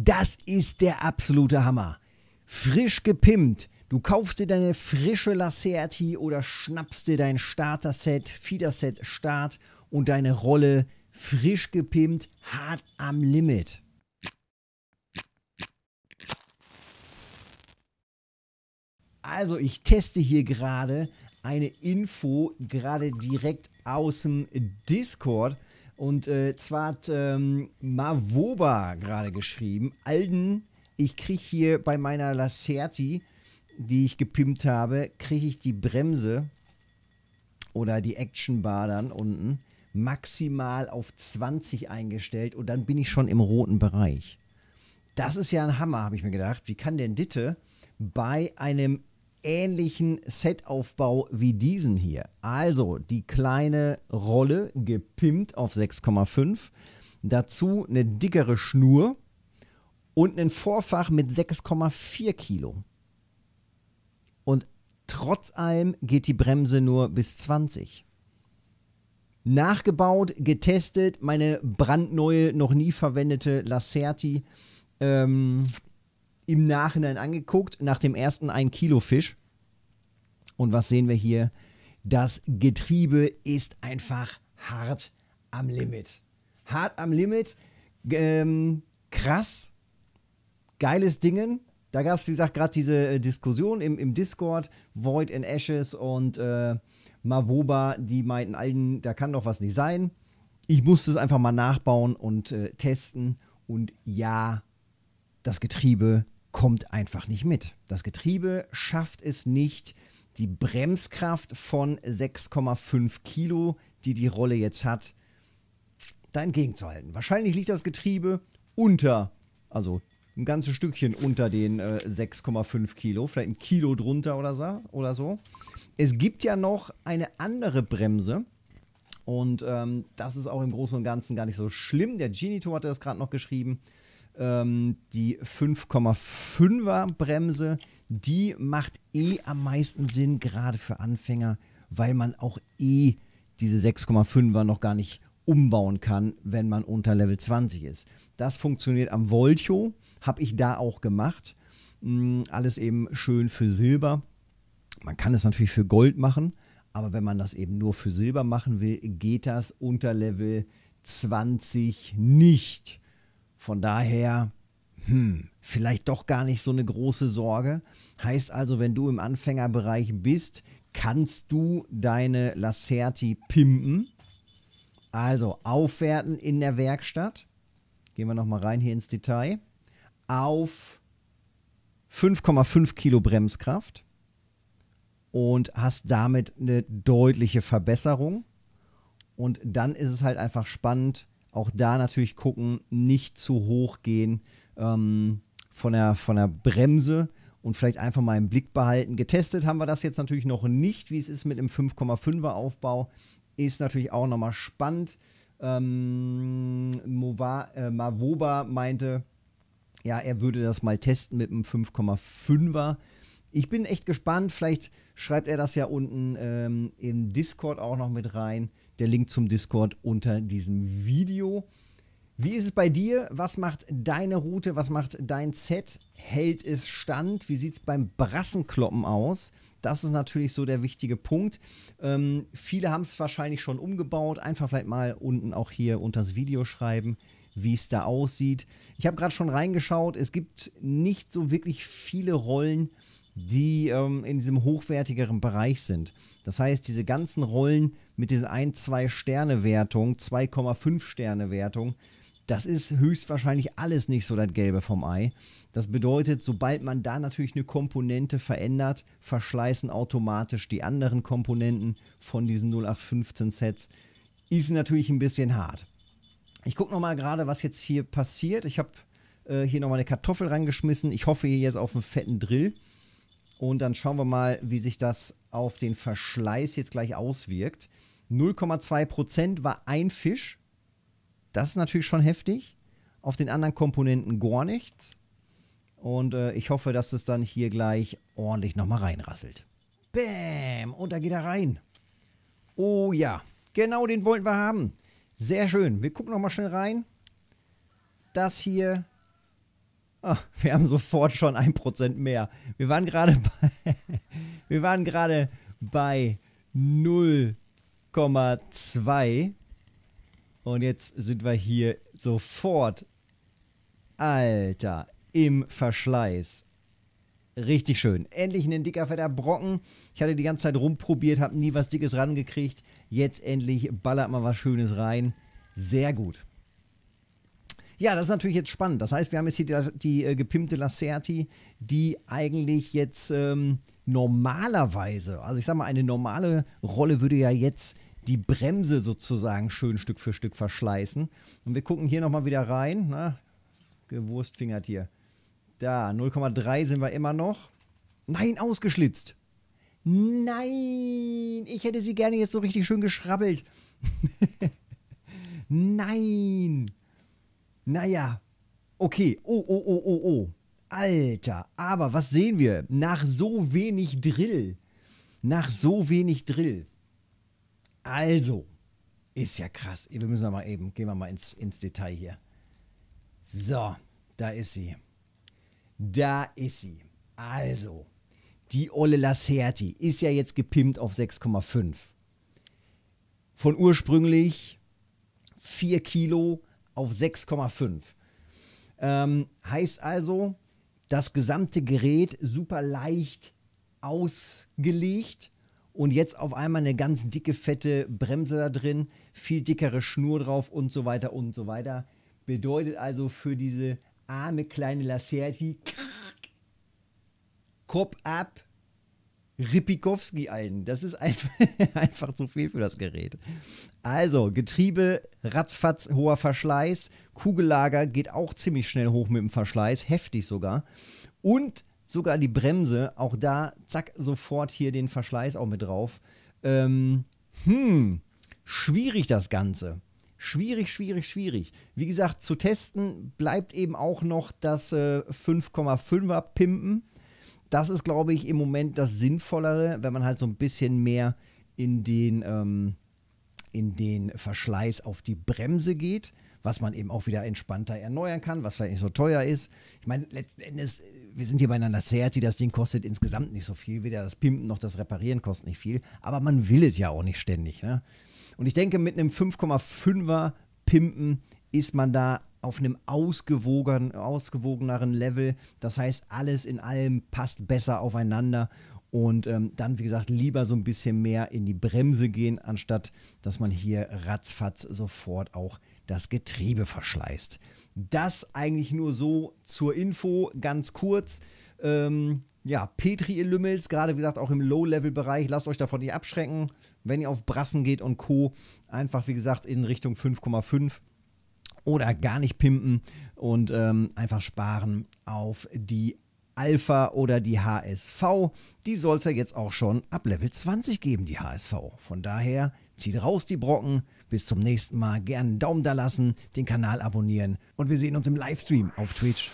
Das ist der absolute Hammer. Frisch gepimpt. Du kaufst dir deine frische Lacerti oder schnappst dir dein Starter-Set, Feeder-Set Start und deine Rolle frisch gepimpt, hart am Limit. Also ich teste hier gerade eine Info, gerade direkt aus dem Discord. Und äh, zwar hat ähm, Mavoba gerade geschrieben, Alden, ich kriege hier bei meiner Lacerti, die ich gepimpt habe, kriege ich die Bremse oder die Action dann unten maximal auf 20 eingestellt und dann bin ich schon im roten Bereich. Das ist ja ein Hammer, habe ich mir gedacht. Wie kann denn Ditte bei einem ähnlichen Setaufbau wie diesen hier. Also die kleine Rolle gepimpt auf 6,5, dazu eine dickere Schnur und ein Vorfach mit 6,4 Kilo. Und trotz allem geht die Bremse nur bis 20. Nachgebaut, getestet, meine brandneue, noch nie verwendete Lacerti. Ähm, im Nachhinein angeguckt, nach dem ersten 1 Kilo Fisch. Und was sehen wir hier? Das Getriebe ist einfach hart am Limit. Hart am Limit, ähm, krass, geiles Dingen. Da gab es, wie gesagt, gerade diese äh, Diskussion im, im Discord, Void and Ashes und äh, Mavoba, die meinten allen, da kann doch was nicht sein. Ich musste es einfach mal nachbauen und äh, testen. Und ja, das Getriebe kommt einfach nicht mit. Das Getriebe schafft es nicht, die Bremskraft von 6,5 Kilo, die die Rolle jetzt hat, da entgegenzuhalten. Wahrscheinlich liegt das Getriebe unter, also ein ganzes Stückchen unter den äh, 6,5 Kilo, vielleicht ein Kilo drunter oder so, oder so. Es gibt ja noch eine andere Bremse. Und ähm, das ist auch im Großen und Ganzen gar nicht so schlimm. Der Genito hatte das gerade noch geschrieben ähm, die 5,5er Bremse, die macht eh am meisten Sinn, gerade für Anfänger, weil man auch eh diese 6,5er noch gar nicht umbauen kann, wenn man unter Level 20 ist. Das funktioniert am Volcho, habe ich da auch gemacht. Hm, alles eben schön für Silber. Man kann es natürlich für Gold machen, aber wenn man das eben nur für Silber machen will, geht das unter Level 20 nicht. Von daher, hm, vielleicht doch gar nicht so eine große Sorge. Heißt also, wenn du im Anfängerbereich bist, kannst du deine Lacerti pimpen. Also aufwerten in der Werkstatt. Gehen wir nochmal rein hier ins Detail. Auf 5,5 Kilo Bremskraft und hast damit eine deutliche Verbesserung. Und dann ist es halt einfach spannend, auch da natürlich gucken, nicht zu hoch gehen ähm, von, der, von der Bremse und vielleicht einfach mal im Blick behalten. Getestet haben wir das jetzt natürlich noch nicht, wie es ist mit dem 5,5er Aufbau. Ist natürlich auch nochmal spannend. Ähm, Mova, äh, Mavoba meinte, ja, er würde das mal testen mit einem 5,5er ich bin echt gespannt. Vielleicht schreibt er das ja unten ähm, im Discord auch noch mit rein. Der Link zum Discord unter diesem Video. Wie ist es bei dir? Was macht deine Route? Was macht dein Set? Hält es stand? Wie sieht es beim Brassenkloppen aus? Das ist natürlich so der wichtige Punkt. Ähm, viele haben es wahrscheinlich schon umgebaut. Einfach vielleicht mal unten auch hier unter das Video schreiben, wie es da aussieht. Ich habe gerade schon reingeschaut. Es gibt nicht so wirklich viele Rollen, die ähm, in diesem hochwertigeren Bereich sind. Das heißt, diese ganzen Rollen mit dieser 1, 2 Sterne Wertung, 2,5 Sterne Wertung, das ist höchstwahrscheinlich alles nicht so das Gelbe vom Ei. Das bedeutet, sobald man da natürlich eine Komponente verändert, verschleißen automatisch die anderen Komponenten von diesen 0815 Sets. Ist natürlich ein bisschen hart. Ich gucke nochmal gerade, was jetzt hier passiert. Ich habe äh, hier nochmal eine Kartoffel reingeschmissen. Ich hoffe hier jetzt auf einen fetten Drill. Und dann schauen wir mal, wie sich das auf den Verschleiß jetzt gleich auswirkt. 0,2% war ein Fisch. Das ist natürlich schon heftig. Auf den anderen Komponenten gar nichts. Und äh, ich hoffe, dass es dann hier gleich ordentlich nochmal reinrasselt. Bäm! Und da geht er rein. Oh ja, genau den wollten wir haben. Sehr schön. Wir gucken nochmal schnell rein. Das hier Oh, wir haben sofort schon 1% mehr. Wir waren gerade bei, wir waren gerade bei 0,2 und jetzt sind wir hier sofort Alter im Verschleiß. Richtig schön. Endlich ein dicker, fetter Brocken. Ich hatte die ganze Zeit rumprobiert, habe nie was Dickes rangekriegt. Jetzt endlich ballert mal was Schönes rein. Sehr gut. Ja, das ist natürlich jetzt spannend. Das heißt, wir haben jetzt hier die, die äh, gepimpte Lacerti, die eigentlich jetzt ähm, normalerweise, also ich sag mal, eine normale Rolle würde ja jetzt die Bremse sozusagen schön Stück für Stück verschleißen. Und wir gucken hier nochmal wieder rein. Na, gewurstfingert hier. Da, 0,3 sind wir immer noch. Nein, ausgeschlitzt. Nein, ich hätte sie gerne jetzt so richtig schön geschrabbelt. Nein. Naja, okay. Oh, oh, oh, oh, oh. Alter, aber was sehen wir? Nach so wenig Drill. Nach so wenig Drill. Also, ist ja krass. Wir müssen mal eben, gehen wir mal ins, ins Detail hier. So, da ist sie. Da ist sie. Also, die Olle Lacerti ist ja jetzt gepimpt auf 6,5. Von ursprünglich 4 Kilo auf 6,5. Ähm, heißt also, das gesamte Gerät super leicht ausgelegt und jetzt auf einmal eine ganz dicke, fette Bremse da drin, viel dickere Schnur drauf und so weiter und so weiter. Bedeutet also für diese arme kleine Lacerti, Kopf ab, Ripikowski ein. Das ist einfach, einfach zu viel für das Gerät. Also, Getriebe, ratzfatz, hoher Verschleiß. Kugellager geht auch ziemlich schnell hoch mit dem Verschleiß, heftig sogar. Und sogar die Bremse, auch da, zack, sofort hier den Verschleiß auch mit drauf. Ähm, hm, schwierig das Ganze. Schwierig, schwierig, schwierig. Wie gesagt, zu testen bleibt eben auch noch das äh, 5,5er Pimpen das ist, glaube ich, im Moment das Sinnvollere, wenn man halt so ein bisschen mehr in den, ähm, in den Verschleiß auf die Bremse geht, was man eben auch wieder entspannter erneuern kann, was vielleicht nicht so teuer ist. Ich meine, letzten Endes, äh, wir sind hier bei einer Lacerti, das Ding kostet insgesamt nicht so viel, weder das Pimpen noch das Reparieren kostet nicht viel, aber man will es ja auch nicht ständig. Ne? Und ich denke, mit einem 5,5er Pimpen ist man da auf einem ausgewogen, ausgewogeneren Level. Das heißt, alles in allem passt besser aufeinander. Und ähm, dann, wie gesagt, lieber so ein bisschen mehr in die Bremse gehen, anstatt dass man hier ratzfatz sofort auch das Getriebe verschleißt. Das eigentlich nur so zur Info, ganz kurz. Ähm, ja, Petri ihr Lümmels, gerade wie gesagt auch im Low-Level-Bereich, lasst euch davon nicht abschrecken. Wenn ihr auf Brassen geht und Co., einfach wie gesagt in Richtung 5,5 oder gar nicht pimpen und ähm, einfach sparen auf die Alpha oder die HSV. Die soll es ja jetzt auch schon ab Level 20 geben, die HSV. Von daher zieht raus die Brocken. Bis zum nächsten Mal. Gerne einen Daumen da lassen, den Kanal abonnieren und wir sehen uns im Livestream auf Twitch.